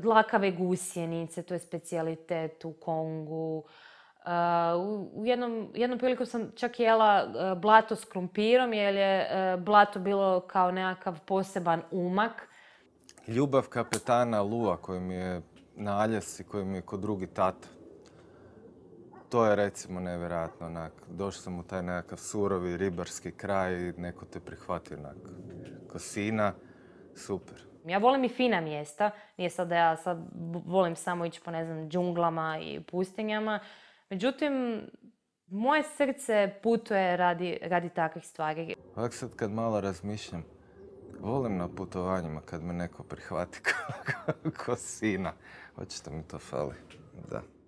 dlakave gusjenice, to je specijalitet u Kongu. Uh, u jednom, priliku sam čak jela uh, blato s krumpirom, jer je uh, blato bilo kao nekakav poseban umak. Ljubav kapetana Lua koji mi je na aljasi, i mi je kod drugi tata. To je recimo nevjerojatno onak. Došao sam u taj nekakav surovi ribarski kraj i neko te prihvati onak. Kosina. Super. Ja volim i fina mjesta, nije sad da ja sad volim samo ići po ne znam džunglama i pustinjama. Međutim, moje srce putuje radi, radi takvih stvari. Ovak sad kad malo razmišljam, volim na putovanjima kad me neko prihvati kao, kao sina. Očito mi to fali, da.